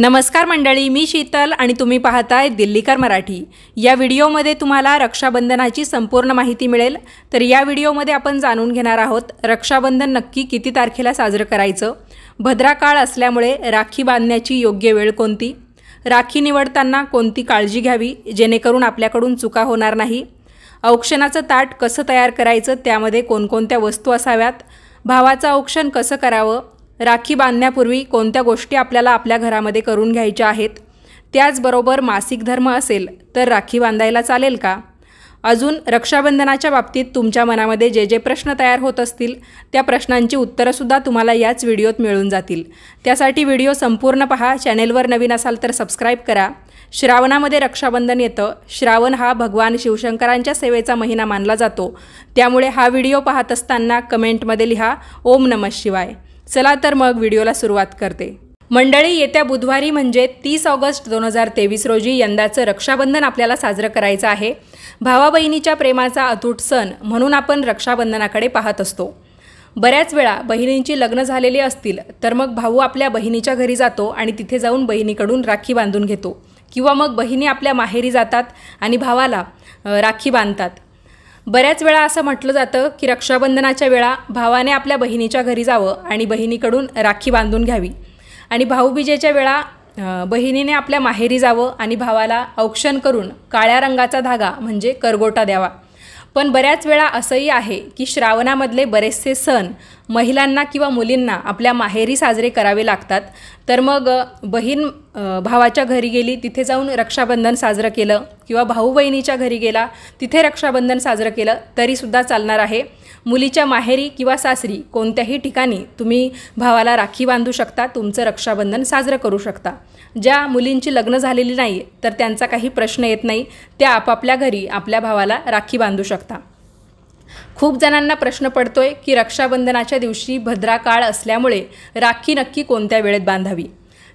नमस्कार मंडळी मी शीतल आणि तुम्ही पाहताय दिल्लीकर मराठी या व्हिडिओमध्ये तुम्हाला रक्षाबंधनाची संपूर्ण माहिती मिळेल तर या व्हिडिओमध्ये आपण जाणून घेणार आहोत रक्षाबंधन नक्की किती तारखेला साजरं करायचं भद्रा काळ असल्यामुळे राखी बांधण्याची योग्य वेळ कोणती राखी निवडताना कोणती काळजी घ्यावी जेणेकरून आपल्याकडून चुका होणार नाही औक्षणाचं ताट कसं तयार करायचं त्यामध्ये कोणकोणत्या वस्तू असाव्यात भावाचं औक्षण कसं करावं राखी बांधण्यापूर्वी कोणत्या गोष्टी आपल्याला आपल्या घरामध्ये करून घ्यायच्या आहेत त्याचबरोबर मासिक धर्म असेल तर राखी बांधायला चालेल का अजून रक्षाबंधनाच्या बाबतीत तुमच्या मनामध्ये जे जे प्रश्न तयार होत असतील त्या प्रश्नांची उत्तरंसुद्धा तुम्हाला याच व्हिडिओत मिळून जातील त्यासाठी व्हिडिओ संपूर्ण पहा चॅनेलवर नवीन असाल तर सबस्क्राईब करा श्रावणामध्ये रक्षाबंधन येतं श्रावण हा भगवान शिवशंकरांच्या सेवेचा महिना मानला जातो त्यामुळे हा व्हिडिओ पाहत असताना कमेंटमध्ये लिहा ओम नमः शिवाय चला तर मग व्हिडिओला सुरुवात करते मंडळी येत्या बुधवारी म्हणजे तीस ऑगस्ट दोन हजार तेवीस रोजी यंदाचं रक्षाबंधन आपल्याला साजरं करायचं आहे भावा बहिणीच्या प्रेमाचा अतूट सण म्हणून आपण रक्षाबंधनाकडे पाहत असतो बऱ्याच वेळा बहिणींची लग्न झालेली असतील तर मग भाऊ आपल्या बहिणीच्या घरी जातो आणि तिथे जाऊन बहिणीकडून राखी बांधून घेतो किंवा मग बहिणी आपल्या माहेरी जातात आणि भावाला राखी बांधतात बऱ्याच वेळा असं म्हटलं जातं की रक्षाबंधनाच्या वेळा भावाने आपल्या बहिणीच्या घरी जावं आणि बहिणीकडून राखी बांधून घ्यावी आणि भाऊबीजेच्या वेळा बहिणीने आपल्या माहेरी जावं आणि भावाला औक्षण करून काळ्या रंगाचा धागा म्हणजे करगोटा द्यावा पण बऱ्याच वेळा असंही आहे की श्रावणामधले बरेचसे सण महिलांना किंवा मुलींना आपल्या माहेरी साजरे करावे लागतात तर मग बहीण भावाच्या घरी गेली तिथे जाऊन रक्षाबंधन साजरं केलं किंवा भाऊ बहिणीच्या घरी गेला तिथे रक्षाबंधन साजरं केलं तरीसुद्धा चालणार आहे मुलीच्या माहेरी किंवा सासरी कोणत्याही ठिकाणी तुम्ही भावाला राखी बांधू शकता तुमचं रक्षाबंधन साजरं करू शकता ज्या मुलींची लग्न झालेली नाही तर त्यांचा काही प्रश्न येत नाही त्या आपापल्या घरी आपल्या भावाला राखी बांधू शकता खूप जणांना प्रश्न पडतोय की रक्षाबंधनाच्या दिवशी भद्राकाळ असल्यामुळे राखी नक्की कोणत्या वेळेत बांधावी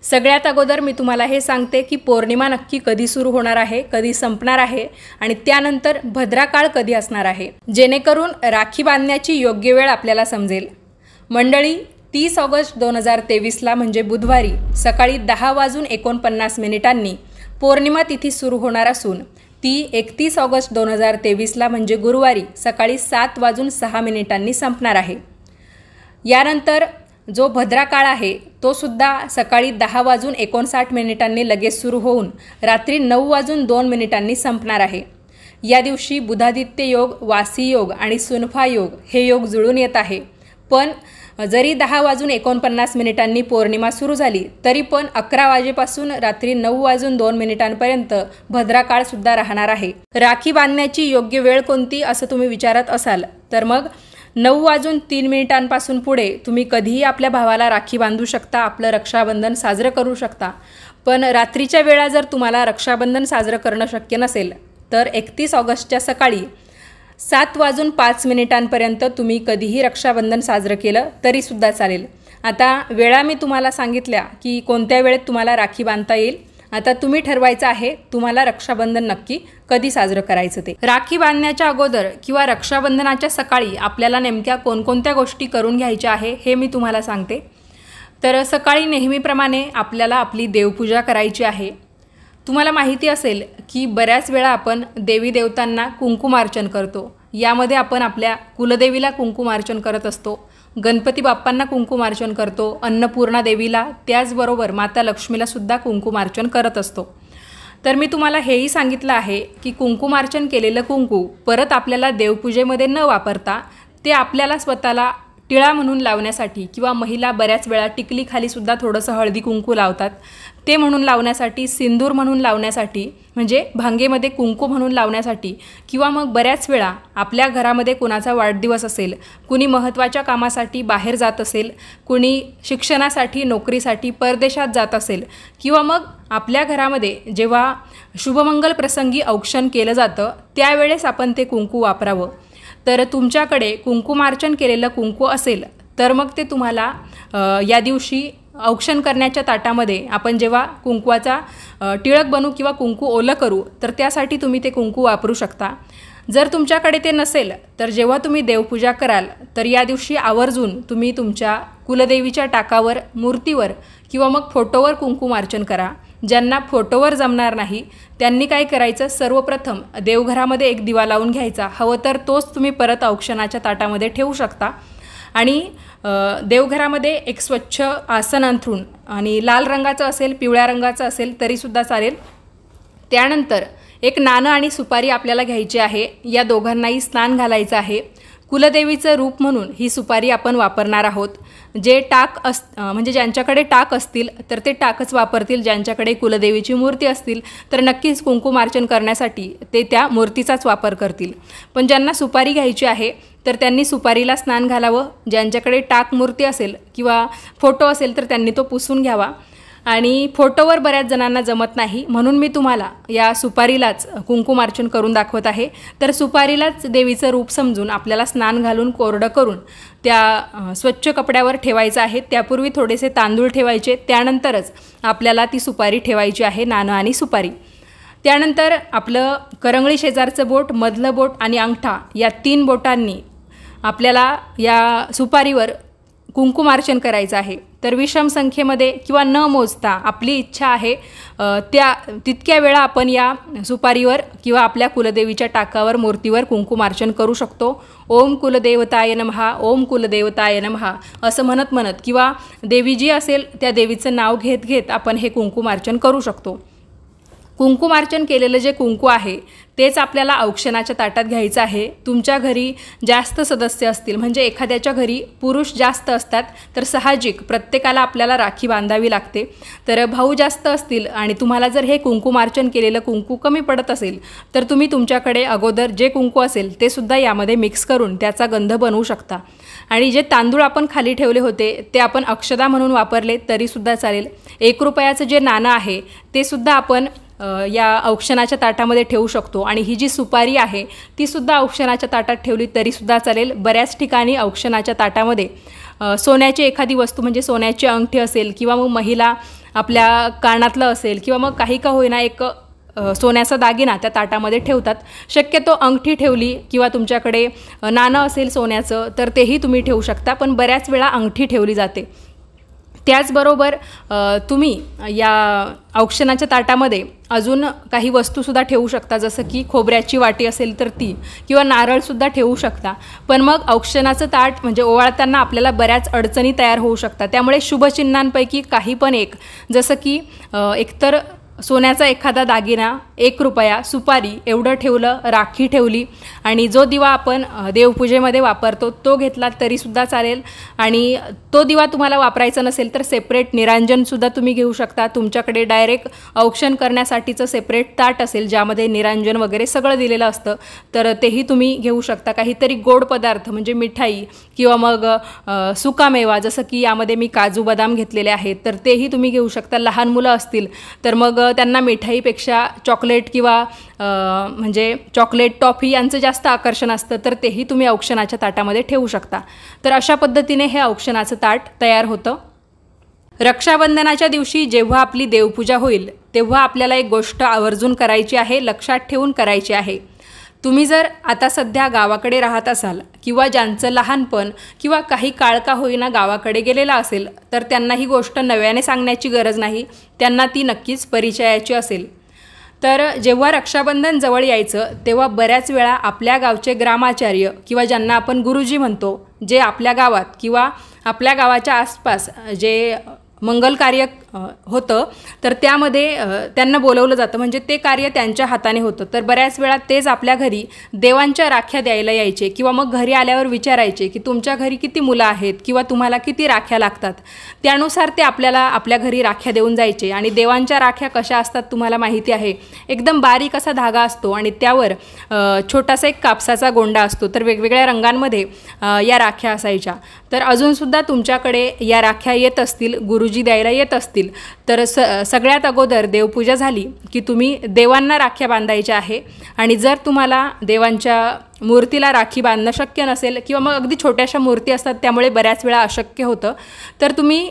सगळ्यात अगोदर मी तुम्हाला हे सांगते की पौर्णिमा नक्की कधी सुरू होणार आहे कधी संपणार आहे आणि त्यानंतर भद्राकाळ कधी असणार आहे जेणेकरून राखी बांधण्याची योग्य वेळ आपल्याला समजेल मंडळी तीस ऑगस्ट दोन हजार तेवीसला म्हणजे बुधवारी सकाळी दहा वाजून एकोणपन्नास मिनिटांनी पौर्णिमा तिथी सुरू होणार असून ती एकतीस ऑगस्ट दोन हजार तेवीसला म्हणजे गुरुवारी सकाळी सात वाजून सहा मिनिटांनी संपणार आहे यानंतर जो भद्रा काळ आहे तो सुद्धा सकाळी दहा वाजून एकोणसाठ मिनिटांनी लगेच सुरू होऊन रात्री नऊ वाजून दोन मिनिटांनी संपणार आहे या दिवशी बुधादित्य योग वासी योग आणि सुनफा योग हे योग जुळून येत आहे पण जरी दहा वाजून एकोणपन्नास मिनिटांनी पौर्णिमा सुरू झाली तरी पण अकरा वाजेपासून रात्री नऊ वाजून दोन मिनिटांपर्यंत भद्रा सुद्धा राहणार आहे राखी बांधण्याची योग्य वेळ कोणती असं तुम्ही विचारत असाल तर मग नऊ वाजून तीन मिनिटांपासून पुढे तुम्ही कधीही आपल्या भावाला राखी बांधू शकता आपलं रक्षाबंधन साजरं करू शकता पण रात्रीच्या वेळा जर तुम्हाला रक्षाबंधन साजरं करणं शक्य नसेल तर एकतीस ऑगस्टच्या सकाळी सात वाजून पाच मिनिटांपर्यंत तुम्ही कधीही रक्षाबंधन साजरं केलं तरीसुद्धा चालेल आता वेळा मी तुम्हाला सांगितल्या की कोणत्या वेळेत तुम्हाला राखी बांधता येईल आता तुम्ही ठरवायचं आहे तुम्हाला रक्षाबंधन नक्की कधी साजरं करायचं ते राखी बांधण्याच्या अगोदर किंवा रक्षाबंधनाच्या सकाळी आपल्याला नेमक्या कोणकोणत्या गोष्टी करून घ्यायच्या आहे हे मी तुम्हाला सांगते तर सकाळी नेहमीप्रमाणे आपल्याला आपली देवपूजा करायची आहे तुम्हाला माहिती असेल की बऱ्याच वेळा आपण देवी देवतांना कुंकुमार्चन करतो यामध्ये आपण आपल्या कुलदेवीला कुंकुमार्चन करत असतो गणपती बाप्पांना कुंकुमार्चन करतो अन्नपूर्णा देवीला त्याचबरोबर माता लक्ष्मीला सुद्धा कुंकुमार्चन करत असतो तर मी तुम्हाला हेही सांगितलं आहे की कुंकुमार्चन केलेलं कुंकू परत आपल्याला देवपूजेमध्ये न वापरता ते आपल्याला स्वतःला टिळा म्हणून लावण्यासाठी किंवा महिला बऱ्याच वेळा टिकलीखालीसुद्धा थोडंसं हळदी कुंकू लावतात ते म्हणून लावण्यासाठी सिंदूर म्हणून लावण्यासाठी म्हणजे भांगेमध्ये कुंकू म्हणून लावण्यासाठी किंवा मग बऱ्याच वेळा आपल्या घरामध्ये कोणाचा वाढदिवस असेल कुणी महत्त्वाच्या कामासाठी बाहेर जात असेल कुणी शिक्षणासाठी नोकरीसाठी परदेशात जात असेल किंवा मग आपल्या घरामध्ये जेव्हा शुभमंगल प्रसंगी औक्षण केलं जातं त्यावेळेस आपण ते कुंकू वापरावं तर तुमच्याकडे कुंकुमार्चन केलेलं कुंकू असेल तर मग ते तुम्हाला या दिवशी औक्षण करण्याच्या ताटामध्ये आपण जेव्हा कुंकवाचा टिळक बनू किंवा कुंकू ओलं करू तर त्यासाठी तुम्ही ते कुंकू वापरू शकता जर तुमच्याकडे ते नसेल तर जेव्हा तुम्ही देवपूजा कराल तर या दिवशी आवर्जून तुम्ही तुमच्या कुलदेवीच्या टाकावर मूर्तीवर किंवा मग फोटोवर कुंकू मार्चन करा ज्यांना फोटोवर जमणार नाही त्यांनी काय करायचं सर्वप्रथम देवघरामध्ये एक दिवा लावून घ्यायचा हवं तर तोच तुम्ही परत औक्षणाच्या ताटामध्ये ठेवू शकता आणि देवघरामध्ये एक स्वच्छ आसन अंथरून आणि लाल रंगाचं असेल पिवळ्या रंगाचं असेल तरीसुद्धा चालेल त्यानंतर एक नाणं आणि सुपारी आपल्याला घ्यायची आहे या दोघांनाही स्नान घालायचं आहे कुलदेवीचं रूप म्हणून ही सुपारी आपण वापरणार आहोत जे टाक अस म्हणजे ज्यांच्याकडे टाक असतील तर ते टाकच वापरतील ज्यांच्याकडे कुलदेवीची मूर्ती असतील तर नक्कीच कुंकुमार्चन करण्यासाठी ते त्या मूर्तीचाच वापर करतील पण ज्यांना सुपारी घ्यायची आहे तर त्यांनी सुपारीला स्नान घालावं ज्यांच्याकडे टाक मूर्ती असेल किंवा फोटो असेल तर त्यांनी तो पुसून घ्यावा आणि फोटोवर बऱ्याच जणांना जमत नाही म्हणून मी तुम्हाला या सुपारीलाच कुंकुमार्चन करून दाखवत आहे तर सुपारीलाच देवीचं रूप समजून आपल्याला स्नान घालून कोरडं करून त्या स्वच्छ कपड्यावर ठेवायचं आहे त्यापूर्वी थोडेसे तांदूळ ठेवायचे त्यानंतरच आपल्याला ती सुपारी ठेवायची आहे नाणं आणि सुपारी त्यानंतर आपलं करंगळी शेजारचं बोट मधलं बोट आणि अंगठा या तीन बोटांनी आपल्याला या सुपारीवर कुंकुमार्चन करायचं आहे तर विषम संख्येमध्ये किंवा न मोजता आपली इच्छा आहे त्या तितक्या वेळा आपण या सुपारीवर किंवा आपल्या कुलदेवीच्या टाकावर मूर्तीवर कुंकुमार्चन करू शकतो ओम कुलदेवताय नमहा ओम कुलदेवताय नमहा असं म्हणत म्हणत किंवा देवी जी असेल त्या देवीचं नाव घेत घेत आपण हे कुंकुमार्चन करू शकतो कुंकुमार्चन केलेलं जे कुंकू आहे तेच आपल्याला औक्षणाच्या ताटात घ्यायचं आहे तुमच्या घरी जास्त सदस्य असतील म्हणजे एखाद्याच्या घरी पुरुष जास्त असतात तर साहजिक प्रत्येकाला आपल्याला राखी बांधावी लागते तर भाऊ जास्त असतील आणि तुम्हाला जर हे कुंकुमार्चन केलेलं कुंकू कमी पडत असेल तर तुम्ही तुमच्याकडे अगोदर जे कुंकू असेल ते सुद्धा यामध्ये मिक्स करून त्याचा गंध बनवू शकता आणि जे तांदूळ आपण खाली ठेवले होते ते आपण अक्षदा म्हणून वापरले तरीसुद्धा चालेल एक रुपयाचं जे नाणं आहे ते सुद्धा आपण या औक्षणाच्या ताटामध्ये ठेवू शकतो आणि ही जी सुपारी आहे तीसुद्धा औक्षणाच्या ताटात ठेवली तरीसुद्धा चालेल बऱ्याच ठिकाणी औक्षणाच्या ताटामध्ये सोन्याची एखादी वस्तू म्हणजे सोन्याची अंगठी असेल किंवा मग महिला आपल्या कानातलं असेल किंवा मग काही का होईना एक सोन्याचा दागिना त्या ताटामध्ये ठेवतात शक्यतो अंगठी ठेवली किंवा तुमच्याकडे नाणं असेल सोन्याचं तर तेही तुम्ही ठेवू शकता पण बऱ्याच वेळा अंगठी ठेवली जाते त्याचबरोबर तुम्ही या औक्षणाच्या ताटामध्ये अजून काही वस्तूसुद्धा ठेवू शकता जसं की खोबऱ्याची वाटी असेल तर ती किंवा नारळसुद्धा ठेवू शकता पण मग औक्षणाचं ताट म्हणजे ओवाळताना आपल्याला बऱ्याच अडचणी तयार होऊ शकतात त्यामुळे शुभचिन्हांपैकी काही पण एक जसं की एकतर सोन्याचा एखादा दागिना एक रुपया सुपारी एवढं ठेवलं राखी ठेवली आणि जो दिवा आपण देवपूजेमध्ये वापरतो तो घेतला तरीसुद्धा चालेल आणि तो दिवा तुम्हाला वापरायचा नसेल तर सेपरेट निरांजनसुद्धा तुम्ही घेऊ शकता तुमच्याकडे डायरेक्ट औक्षण करण्यासाठीचं सेपरेट ताट असेल ज्यामध्ये निरांजन वगैरे सगळं दिलेलं असतं तर तेही तुम्ही घेऊ शकता काहीतरी गोड पदार्थ म्हणजे मिठाई किंवा मग सुकामेवा जसं की यामध्ये मी काजू बदाम घेतलेले आहेत तर तेही तुम्ही घेऊ शकता लहान मुलं असतील तर मग त्यांना मिठाईपेक्षा चॉकलेट किंवा म्हणजे चॉकलेट टॉफी यांचं जास्त आकर्षण असतं तर तेही तुम्ही औक्षणाच्या ताटामध्ये ठेवू शकता तर अशा पद्धतीने हे औक्षणाचं ताट तयार होतं रक्षाबंधनाच्या दिवशी जेव्हा आपली देवपूजा होईल तेव्हा आपल्याला एक गोष्ट आवर्जून करायची आहे लक्षात ठेवून करायची आहे तुम्ही जर आता सध्या गावाकडे राहत असाल किंवा ज्यांचं लहानपण किंवा काही काळ का होईना गावाकडे गेलेला असेल तर त्यांना ही गोष्ट नव्याने सांगण्याची गरज नाही त्यांना ती नक्कीच परिचयाची असेल तर जेव्हा रक्षाबंधन जवळ यायचं तेव्हा बऱ्याच वेळा आपल्या गावचे ग्रामाचार्य किंवा ज्यांना आपण गुरुजी म्हणतो जे आपल्या गावात किंवा आपल्या गावाच्या आसपास जे मंगल कार्य होतं तर त्यामध्ये त्यांना बोलवलं जातं म्हणजे ते कार्य त्यांच्या हाताने होतं तर बऱ्याच वेळा तेच आपल्या घरी देवांच्या राख्या द्यायला यायचे किंवा मग घरी आल्यावर विचारायचे की तुमच्या घरी किती मुलं आहेत किंवा तुम्हाला किती राख्या लागतात त्यानुसार ते आपल्याला आपल्या घरी राख्या देऊन जायचे आणि देवांच्या राख्या कशा असतात तुम्हाला माहिती आहे एकदम बारीक असा धागा असतो आणि त्यावर छोटासा एक कापसाचा गोंडा असतो तर वेगवेगळ्या रंगांमध्ये या राख्या असायच्या तर अजूनसुद्धा तुमच्याकडे या राख्या येत असतील गुरुजी द्यायला येत असतील तर स सगळ्यात अगोदर देवपूजा झाली की तुम्ही देवांना राख्या बांधायच्या आहे आणि जर तुम्हाला देवांच्या मूर्तीला राखी बांधणं शक्य नसेल किंवा मग अगदी छोट्याशा मूर्ती असतात त्यामुळे बऱ्याच वेळा अशक्य होतं तर तुम्ही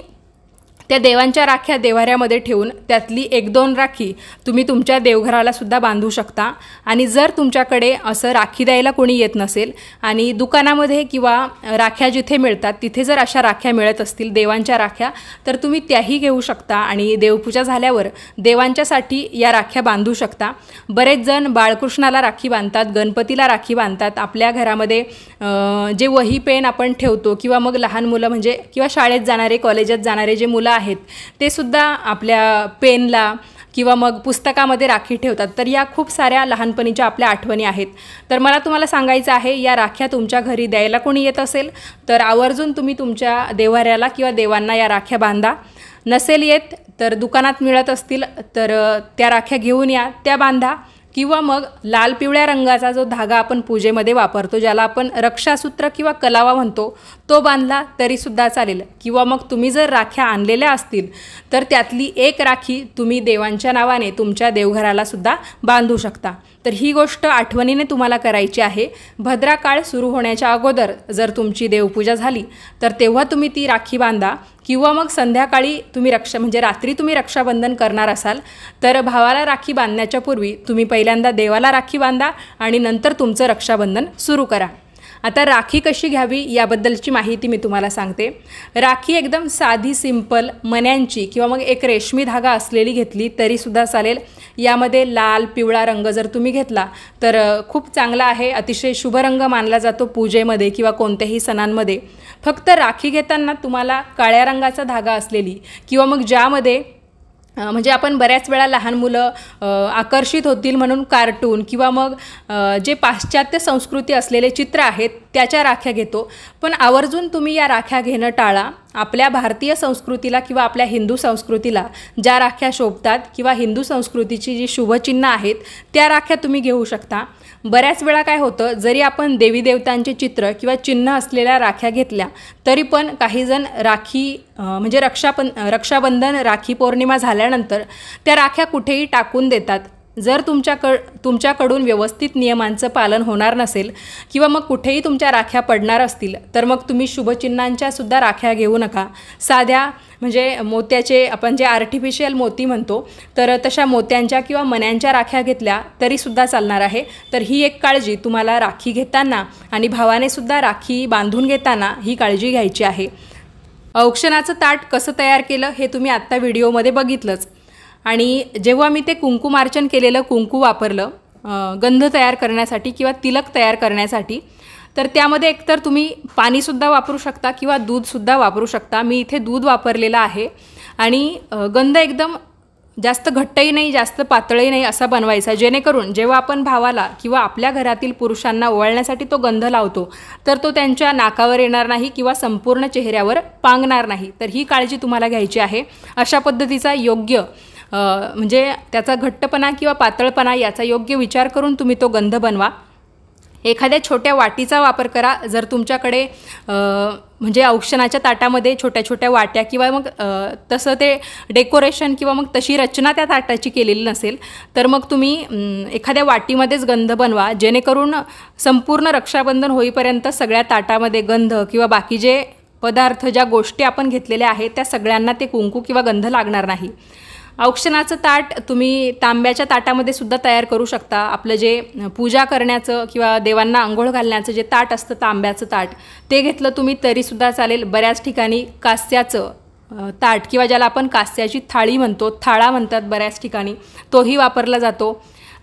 त्या देवांच्या राख्या देवाऱ्यामध्ये ठेवून त्यातली एक दोन राखी तुम्ही तुमच्या देवघराला सुद्धा बांधू शकता आणि जर तुमच्याकडे असं राखी द्यायला कोणी येत नसेल आणि दुकानामध्ये किंवा राख्या जिथे मिळतात तिथे जर अशा राख्या मिळत असतील देवांच्या राख्या तर तुम्ही त्याही घेऊ शकता आणि देवपूजा झाल्यावर देवांच्यासाठी या राख्या बांधू शकता बरेच जण बाळकृष्णाला राखी बांधतात गणपतीला राखी बांधतात आपल्या घरामध्ये जे वही पेन आपण ठेवतो किंवा मग लहान मुलं म्हणजे किंवा शाळेत जाणारे कॉलेजात जाणारे जे मुलं आहेत ते सुद्धा आपल्या पेनला किंवा मग पुस्तकामध्ये राखी ठेवतात तर या खूप साऱ्या लहानपणीच्या आपल्या आठवणी आहेत तर मला तुम्हाला सांगायचं आहे या राख्या तुमच्या घरी द्यायला कोणी येत असेल तर आवर्जून तुम्ही तुमच्या देवाऱ्याला किंवा देवांना या राख्या बांधा नसेल येत तर दुकानात मिळत असतील तर त्या राख्या घेऊन या त्या बांधा किंवा मग लाल पिवळ्या रंगाचा जो धागा आपण पूजेमध्ये वापरतो ज्याला आपण रक्षासूत्र किंवा कलावा म्हणतो तो बांधला तरीसुद्धा चालेल किंवा मग तुम्ही जर राख्या आणलेल्या असतील तर त्यातली एक राखी तुम्ही देवांच्या नावाने तुमच्या देवघरालासुद्धा बांधू शकता तर ही गोष्ट आठवणीने तुम्हाला करायची आहे भद्रा काळ सुरू होण्याच्या अगोदर जर तुमची देवपूजा झाली तर तेव्हा तुम्ही ती राखी बांधा किंवा मग संध्याकाळी तुम्ही रक्षा म्हणजे रात्री तुम्ही रक्षाबंधन करणार असाल तर भावाला राखी बांधण्याच्या पूर्वी तुम्ही पहिल्यांदा देवाला राखी बांधा आणि नंतर तुमचं रक्षाबंधन सुरू करा आता राखी कशी घ्यावी याबद्दलची माहिती मी तुम्हाला सांगते राखी एकदम साधी सिंपल मन्यांची किंवा मग एक रेशमी धागा असलेली घेतली तरीसुद्धा चालेल यामध्ये लाल पिवळा रंग जर तुम्ही घेतला तर खूप चांगला आहे अतिशय शुभ रंग मानला जातो पूजेमध्ये किंवा कोणत्याही सणांमध्ये फक्त राखी घेताना तुम्हाला काळ्या रंगाचा धागा असलेली किंवा मग ज्यामध्ये म्हणजे आपण बऱ्याच वेळा लहान मुलं आकर्षित होतील म्हणून कार्टून किंवा मग जे पाश्चात्य संस्कृती असलेले चित्र आहेत त्याच्या राख्या घेतो पण आवर्जून तुम्ही या राख्या घेणं टाळा आपल्या भारतीय संस्कृतीला किंवा आपल्या हिंदू संस्कृतीला ज्या राख्या शोभतात किंवा हिंदू संस्कृतीची जी शुभचिन्ह आहेत त्या राख्या तुम्ही घेऊ शकता बऱ्याच वेळा काय होतं जरी आपण देवी देवतांचे चित्र किंवा चिन्ह असलेल्या राख्या घेतल्या तरी पण काहीजण राखी म्हणजे रक्षापन रक्षाबंधन राखी पौर्णिमा झाल्यानंतर त्या राख्या कुठेही टाकून देतात जर तुमच्याकड तुमच्याकडून व्यवस्थित नियमांचं पालन होणार नसेल किंवा मग कुठेही तुमच्या राख्या पडणार असतील तर मग तुम्ही शुभचिन्हांच्या सुद्धा राख्या घेऊ नका साध्या म्हणजे मोत्याचे आपण जे आर्टिफिशियल मोती म्हणतो तर तशा मोत्यांच्या किंवा मन्यांच्या राख्या घेतल्या तरीसुद्धा चालणार आहे तर ही एक काळजी तुम्हाला राखी घेताना आणि भावाने सुद्धा राखी बांधून घेताना ही काळजी घ्यायची आहे औक्षणाचं ताट कसं तयार केलं हे तुम्ही आत्ता व्हिडिओमध्ये बघितलंच आणि जेव्हा मी ते कुंकुमार्चन केलेलं कुंकू वापरलं गंध तयार करण्यासाठी किंवा तिलक तयार करण्यासाठी तर त्यामध्ये एकतर तुम्ही पाणीसुद्धा वापरू शकता किंवा दूधसुद्धा वापरू शकता मी इथे दूध वापरलेलं आहे आणि गंध एकदम जास्त घट्टही नाही जास्त पातळही नाही असा बनवायचा जेणेकरून जेव्हा आपण भावाला किंवा आपल्या घरातील पुरुषांना ओवाळण्यासाठी तो गंध लावतो तर तो त्यांच्या नाकावर येणार नाही किंवा संपूर्ण चेहऱ्यावर पांगणार नाही तर ही काळजी तुम्हाला घ्यायची आहे अशा पद्धतीचा योग्य म्हणजे त्याचा घट्टपणा किंवा पातळपणा याचा योग्य विचार करून तुम्ही तो गंध बनवा एखाद्या छोट्या वाटीचा वापर करा जर तुमच्याकडे म्हणजे औक्षणाच्या ताटामध्ये छोट्या छोट्या वाट्या किंवा मग तसं ते डेकोरेशन किंवा मग तशी रचना त्या ताटाची केलेली नसेल तर मग तुम्ही एखाद्या वाटीमध्येच गंध बनवा जेणेकरून संपूर्ण रक्षाबंधन होईपर्यंत सगळ्या ताटामध्ये गंध किंवा बाकी जे पदार्थ ज्या गोष्टी आपण घेतलेल्या आहेत त्या सगळ्यांना ते कुंकू किंवा गंध लागणार नाही औक्षणाचं ताट तुम्ही तांब्याच्या ताटामध्ये सुद्धा तयार करू शकता आपलं जे पूजा करण्याचं किंवा देवांना आंघोळ घालण्याचं जे ताट असतं तांब्याचं ताट ते घेतलं तुम्ही तरीसुद्धा चालेल बऱ्याच ठिकाणी कास्याचं ताट किंवा ज्याला आपण कास्याची थाळी म्हणतो थाळा म्हणतात बऱ्याच ठिकाणी तोही वापरला जातो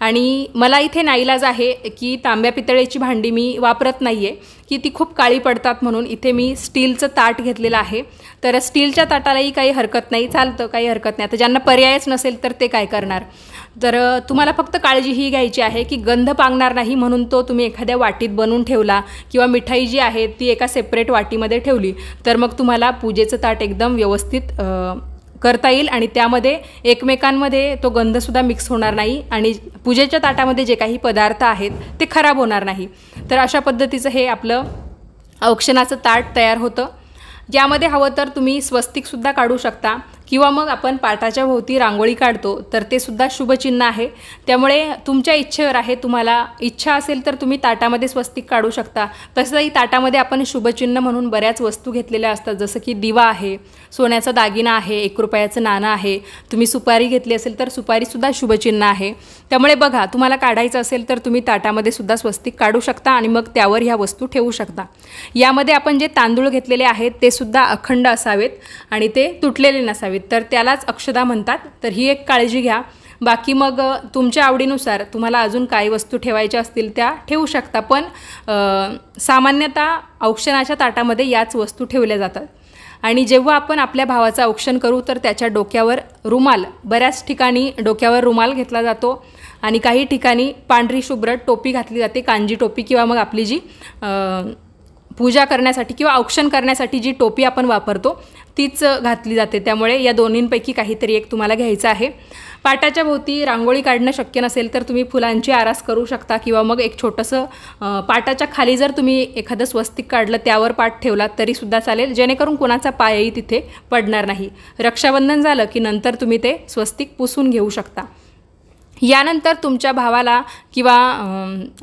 आणि मला इथे नाईलाज आहे की तांब्या पितळेची भांडी मी वापरत नाही आहे की ती खूप काळी पडतात म्हणून इथे मी स्टीलचं ताट घेतलेलं आहे तर स्टीलच्या ताटालाही काही हरकत नाही चालतं काही हरकत नाही आता ज्यांना पर्यायच नसेल तर ते काय करणार तर तुम्हाला फक्त काळजी ही घ्यायची आहे की गंध पांगणार नाही म्हणून तो तुम्ही एखाद्या वाटीत बनवून ठेवला किंवा मिठाई जी आहे ती एका सेपरेट वाटीमध्ये ठेवली तर मग तुम्हाला पूजेचं ताट एकदम व्यवस्थित करता येईल आणि त्यामध्ये एकमेकांमध्ये तो गंधसुद्धा मिक्स होणार नाही आणि पूजेच्या ताटामध्ये जे काही पदार्थ आहेत ते खराब होणार नाही तर अशा पद्धतीचं हे आपलं औक्षणाचं ताट तयार होतं ज्यामध्ये हवं तर तुम्ही स्वस्तिकसुद्धा काढू शकता किंवा मग आपण पाटाच्या भोवती रांगोळी काढतो तर ते सुद्धा शुभचिन्ह आहे त्यामुळे तुमच्या इच्छेवर आहे तुम्हाला इच्छा असेल तर तुम्ही ताटामध्ये स्वस्तिक काढू शकता तसंही ताटामध्ये आपण शुभचिन्ह म्हणून बऱ्याच वस्तू घेतलेल्या असतात जसं की दिवा आहे सोन्याचा दागिना आहे एक रुपयाचं नाणं आहे तुम्ही सुपारी घेतली असेल तर सुपारीसुद्धा शुभचिन्ह आहे त्यामुळे बघा तुम्हाला काढायचं असेल तर तुम्ही ताटामध्ये सुद्धा स्वस्तिक काढू शकता आणि मग त्यावर ह्या वस्तू ठेवू शकता यामध्ये आपण जे तांदूळ घेतलेले आहेत ते सुद्धा अखंड असावेत आणि ते तुटलेले नसावेत तर त्यालाच अक्षदा म्हणतात तर ही एक काळजी घ्या बाकी मग तुमच्या आवडीनुसार तुम्हाला अजून काय वस्तू ठेवायच्या असतील त्या ठेवू शकता पण सामान्यतः औक्षणाच्या ताटामध्ये याच वस्तू ठेवल्या जातात आणि जेव्हा आपण आपल्या भावाचं औक्षण करू तर त्याच्या डोक्यावर रुमाल बऱ्याच ठिकाणी डोक्यावर रुमाल घेतला जातो आणि काही ठिकाणी पांढरी शुभ्र टोपी घातली जाते कांजी टोपी किंवा मग आपली जी पूजा करण्यासाठी किंवा औक्षण करण्यासाठी जी टोपी आपण वापरतो तीच घातली जाते त्यामुळे या दोन्हींपैकी काहीतरी एक तुम्हाला घ्यायचं आहे पाटाच्या भोवती रांगोळी काढणं शक्य नसेल तर तुम्ही फुलांची आरास करू शकता किंवा मग एक छोटंसं पाटाच्या खाली जर तुम्ही एखादं स्वस्तिक काढलं त्यावर पाठ ठेवला तरीसुद्धा चालेल जेणेकरून कोणाचा पायही तिथे पडणार नाही रक्षाबंधन झालं की नंतर तुम्ही ते स्वस्तिक पुसून घेऊ शकता यानंतर तुमच्या भावाला किंवा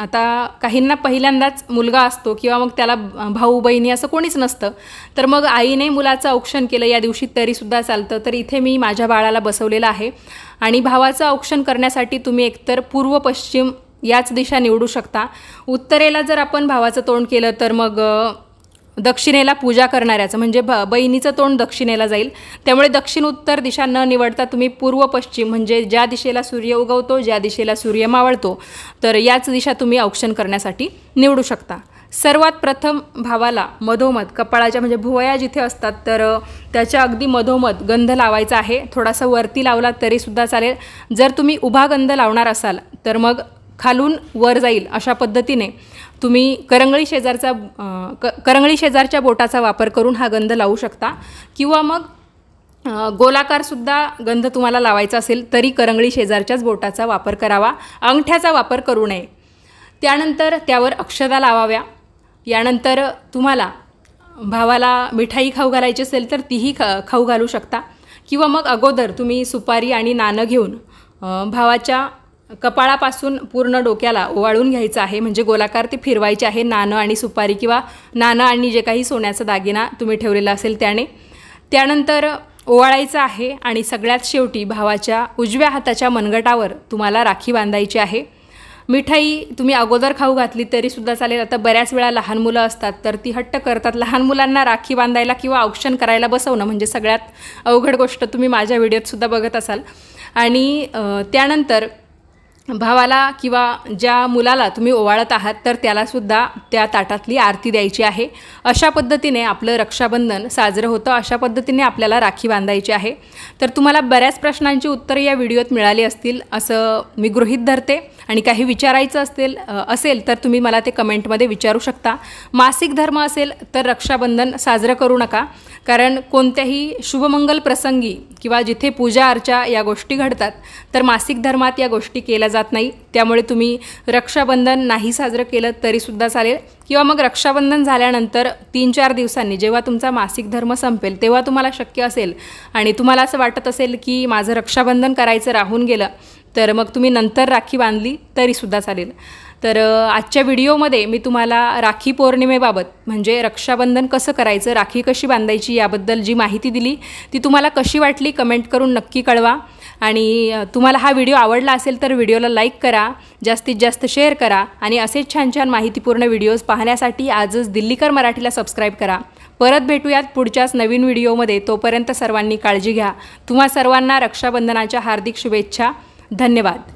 आता काहींना पहिल्यांदाच मुलगा असतो किंवा मग त्याला भाऊ बहिणी असं कोणीच नसतं तर मग आईने मुलाचं औक्षण केलं या दिवशी तरीसुद्धा चालतं तर इथे मी माझ्या बाळाला बसवलेलं आहे आणि भावाचं औक्षण करण्यासाठी तुम्ही एकतर पूर्व पश्चिम याच दिशा निवडू शकता उत्तरेला जर आपण भावाचं तोंड केलं तर मग दक्षिणेला पूजा करणाऱ्याचं म्हणजे भ बहिणीचं तोंड दक्षिणेला जाईल त्यामुळे दक्षिण उत्तर दिशा न निवडता तुम्ही पूर्व पश्चिम म्हणजे ज्या दिशेला सूर्य उगवतो ज्या दिशेला सूर्य मावळतो तर याच दिशा तुम्ही औक्षण करण्यासाठी निवडू शकता सर्वात प्रथम भावाला मधोमध कपाळाच्या म्हणजे भुवया जिथे असतात तर त्याच्या अगदी मधोमध गंध लावायचा आहे थोडासा वरती लावला तरीसुद्धा चालेल जर तुम्ही उभा गंध लावणार असाल तर मग खालून वर जाईल अशा पद्धतीने तुम्ही करंगळी शेजारचा क करंगळी शेजारच्या बोटाचा वापर करून हा गंध लावू शकता किंवा मग गोलाकारसुद्धा गंध तुम्हाला लावायचा असेल तरी करंगळी शेजारच्याच बोटाचा वापर करावा अंगठ्याचा वापर करू नये त्यानंतर त्यावर अक्षदा लावाव्या यानंतर तुम्हाला भावाला मिठाई खाऊ घालायची असेल तर तीही ख खाऊ घालू शकता किंवा मग अगोदर तुम्ही सुपारी आणि नाणं घेऊन भावाच्या कपाळापासून पूर्ण डोक्याला ओवाळून घ्यायचं आहे म्हणजे गोलाकार ते फिरवायचे आहे नाणं आणि सुपारी किंवा नाणं आणि जे काही सोन्याचा दागिना तुम्ही ठेवलेला असेल त्याने त्यानंतर ओवाळायचं आहे आणि सगळ्यात शेवटी भावाच्या उजव्या हाताच्या मनगटावर तुम्हाला राखी बांधायची आहे मिठाई तुम्ही अगोदर खाऊ घातली तरीसुद्धा चालेल आता बऱ्याच वेळा लहान मुलं असतात तर ती हट्ट करतात लहान मुलांना राखी बांधायला किंवा औक्षण करायला बसवणं म्हणजे सगळ्यात अवघड गोष्ट तुम्ही माझ्या व्हिडिओतसुद्धा बघत असाल आणि त्यानंतर भावाला किंवा ज्या मुलाला तुम्ही ओवाळत आहात तर त्यालासुद्धा त्या ताटातली आरती द्यायची आहे अशा पद्धतीने आपलं रक्षाबंधन साजरं होतं अशा पद्धतीने आपल्याला राखी बांधायची आहे तर तुम्हाला बऱ्याच प्रश्नांची उत्तरं या व्हिडिओत मिळाली असतील असं मी गृहीत धरते आणि काही विचारायचं असेल असेल तर तुम्ही मला ते कमेंटमध्ये विचारू शकता मासिक धर्म असेल तर रक्षाबंधन साजरं करू नका कारण कोणत्याही शुभमंगल प्रसंगी किंवा जिथे पूजा अर्चा या गोष्टी घडतात तर मासिक धर्मात या गोष्टी केल्या जात नाही त्यामुळे तुम्ही रक्षाबंधन नाही साजरं केलं तरीसुद्धा चालेल किंवा मग रक्षाबंधन झाल्यानंतर तीन चार दिवसांनी जेव्हा तुमचा मासिक धर्म संपेल तेव्हा तुम्हाला शक्य असेल आणि तुम्हाला असं वाटत असेल की माझं रक्षाबंधन करायचं राहून गेलं तर मग तुम्ही नंतर राखी बांधली तरीसुद्धा चालेल तर आजच्या व्हिडिओमध्ये मी तुम्हाला राखी पौर्णिमेबाबत म्हणजे रक्षाबंधन कसं करायचं राखी कशी बांधायची याबद्दल जी माहिती दिली ती तुम्हाला कशी वाटली कमेंट करून नक्की कळवा आणि तुम्हाला हा व्हिडिओ आवडला असेल तर व्हिडिओला लाईक करा जास्तीत जास्त शेअर करा आणि असेच छान छान माहितीपूर्ण व्हिडिओज पाहण्यासाठी आजच दिल्लीकर मराठीला सबस्क्राईब करा परत भेटूयात पुढच्याच नवीन व्हिडिओमध्ये तोपर्यंत सर्वांनी काळजी घ्या तुम्हा सर्वांना रक्षाबंधनाच्या हार्दिक शुभेच्छा धन्यवाद